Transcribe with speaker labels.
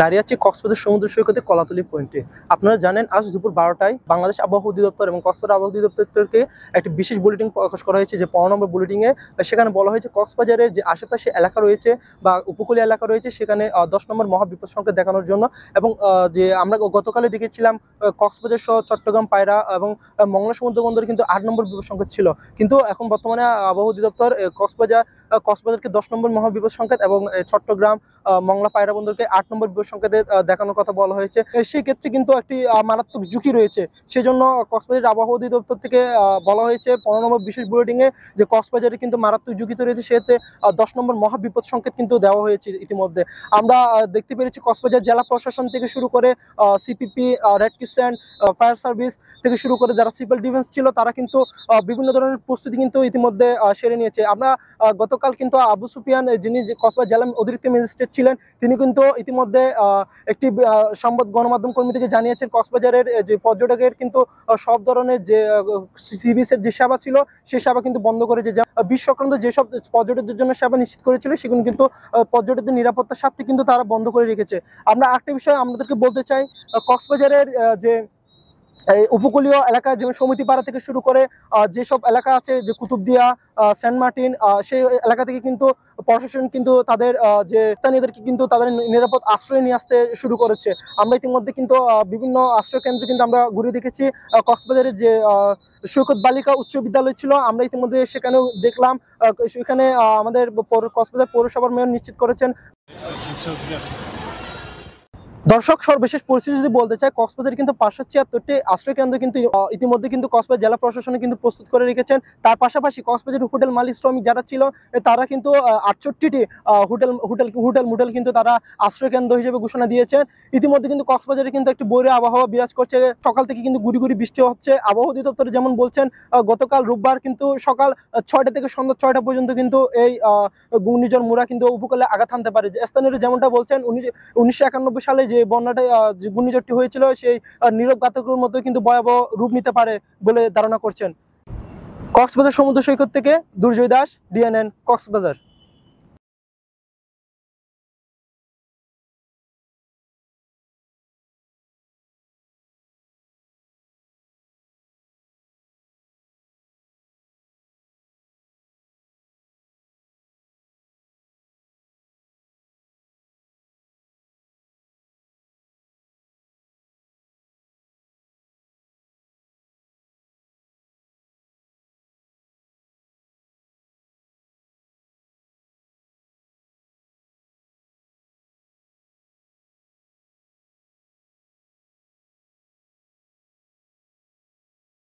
Speaker 1: দাঁড়িয়ে আছি কক্সবাজার সমুদ্র সৈকতে কলাতলি পয়েন্টে আপনারা জানেন আজ দুপুর বারোটায় বাংলাদেশ আবহাওয়া অধিদপ্তর এবং কক্সবাজার আবহাওয়া অধিদপ্তরকে একটি বিশেষ বুলেটিন প্রকাশ করা হয়েছে যে পনেরো নম্বর বুলেটিনে সেখানে বলা হয়েছে কক্সবাজারের যে আশেপাশে এলাকা রয়েছে বা উপকূলীয় এলাকা রয়েছে সেখানে দশ নম্বর মহাবিপদ সংকেত দেখানোর জন্য এবং যে আমরা গতকালে দেখেছিলাম কক্সবাজার সহ চট্টগ্রাম পায়রা এবং মংলা সমুদ্র বন্দরে কিন্তু আট নম্বর বিপদ সংকেত ছিল কিন্তু এখন বর্তমানে আবহাওয়া অধিদপ্তর কক্সবাজার কক্সবাজারকে দশ নম্বর মহাবিপদ সংকেত এবং চট্টগ্রাম মংলা পায়রা বন্দরকে আট নম্বর দ্রব্য সংখ্যাতে দেখানোর কথা বলা হয়েছে সেক্ষেত্রে কিন্তু একটি মারাত্মক ঝুঁকি রয়েছে সেজন্য কক্সবাজার আবহাওয়া অধিদপ্তর থেকে বলা হয়েছে পনেরো নম্বর বিশেষ বুলেটিংয়ে যে কক্সবাজারে কিন্তু মারাত্মক ঝুঁকি রয়েছে সেক্ষেত্রে দশ নম্বর মহা বিপদ সংকেত কিন্তু দেওয়া হয়েছে ইতিমধ্যে আমরা দেখতে পেরেছি কক্সবাজার জেলা প্রশাসন থেকে শুরু করে CPP red crescent fire service থেকে শুরু করে যারা সিভিল ডিফেন্স ছিল তারা কিন্তু বিভিন্ন ধরনের প্রস্তুতি কিন্তু ইতিমধ্যে সেরে নিয়েছে আমরা গতকাল কিন্তু আবু সুফিয়ান যিনি কক্সবাজার জেলা অতিরিক্ত ম্যাজিস্ট্রেট ছিলেন তিনি কিন্তু ইতিমধ্যে একটি সংবাদ গণমাধ্যম কর্মী থেকে জানিয়েছেন কক্সবাজারের যে পর্যটকের কিন্তু সব ধরনের যে সিবিএসের যে সেবা ছিল সেই সেবা কিন্তু বন্ধ করেছে যা বিশ্ব সংক্রান্ত যেসব পর্যটকদের জন্য সেবা নিশ্চিত করেছিল সেগুলো কিন্তু পর্যটকদের নিরাপত্তার স্বার্থে কিন্তু তারা বন্ধ করে রেখেছে আমরা আরেকটা বিষয় আমাদেরকে বলতে চাই কক্সবাজারের যে এই উপকূলীয় এলাকা যেমন সমিতিপাড়া থেকে শুরু করে যেসব এলাকা আছে যে কুতুবদিয়া সেন্ট মার্টিন সেই এলাকা থেকে কিন্তু প্রশাসন কিন্তু তাদের যে স্থানীয়দেরকে কিন্তু তাদের নিরাপদ আশ্রয় নিয়ে আসতে শুরু করেছে আমরা ইতিমধ্যে কিন্তু বিভিন্ন কেন্দ্র কিন্তু আমরা ঘুরে দেখেছি কক্সবাজারের যে সৈকত বালিকা উচ্চ বিদ্যালয় ছিল আমরা ইতিমধ্যে সেখানেও দেখলাম সেখানে আমাদের কক্সবাজার পৌরসভার মেয়র নিশ্চিত করেছেন দর্শক সর্বশেষ পরিস্থিতি যদি বলতে চাই কক্সবাজারের কিন্তু পাঁচশো ছিয়াত্তরটি আশ্রয়কেন্দ্র কিন্তু ইতিমধ্যে কিন্তু কক্সবাজার জেলা প্রশাসনে কিন্তু প্রস্তুত করে রেখেছেন তার পাশাপাশি কক্সবাজার হোটেল মালিক শ্রমিক যারা ছিল তারা কিন্তু আটষট্টিটি হোটেল হোটেল হোটেল মুটেল কিন্তু তারা আশ্রয়কেন্দ্র হিসেবে ঘোষণা দিয়েছেন ইতিমধ্যে কিন্তু কক্সবাজারে কিন্তু একটি বৈরে আবহাওয়া বিরাজ করছে সকাল থেকে কিন্তু গুড়ি গুড়ি বৃষ্টি হচ্ছে আবহাওয়া অধিদপ্তরে যেমন বলছেন গতকাল রোববার কিন্তু সকাল ছয়টা থেকে সন্ধ্যা ছয়টা পর্যন্ত কিন্তু এই ঘূর্ণিঝড় মুরা কিন্তু উপকূলে আঘাত আনতে পারে স্থানীয় যেমনটা বলছেন উনিশশো সালে যে বন্যাটা যে ঘূর্ণিঝড়টি হয়েছিল সেই নীরব গাতকের মতো কিন্তু ভয়াবহ রূপ নিতে পারে বলে ধারণা করছেন কক্সবাজার সমুদ্র সৈকত থেকে দুর্জয় দাস ডিএনএন কক্সবাজার